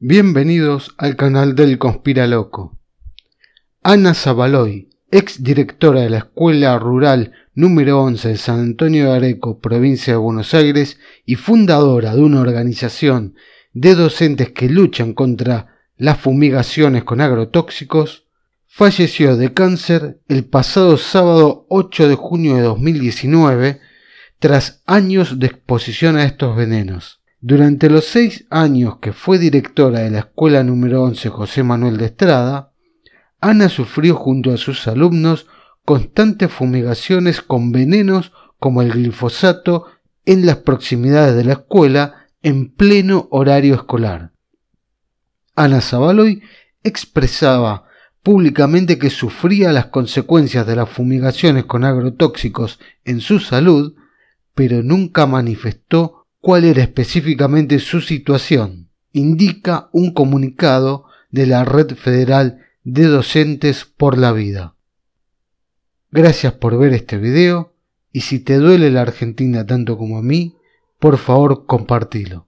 Bienvenidos al canal del Conspiraloco. Ana Zabaloy, ex directora de la Escuela Rural número 11 de San Antonio de Areco, provincia de Buenos Aires, y fundadora de una organización de docentes que luchan contra las fumigaciones con agrotóxicos, falleció de cáncer el pasado sábado 8 de junio de 2019 tras años de exposición a estos venenos. Durante los seis años que fue directora de la Escuela número 11 José Manuel de Estrada, Ana sufrió junto a sus alumnos constantes fumigaciones con venenos como el glifosato en las proximidades de la escuela en pleno horario escolar. Ana Zavaloy expresaba públicamente que sufría las consecuencias de las fumigaciones con agrotóxicos en su salud, pero nunca manifestó cuál era específicamente su situación, indica un comunicado de la Red Federal de Docentes por la Vida. Gracias por ver este video y si te duele la Argentina tanto como a mí, por favor compartilo.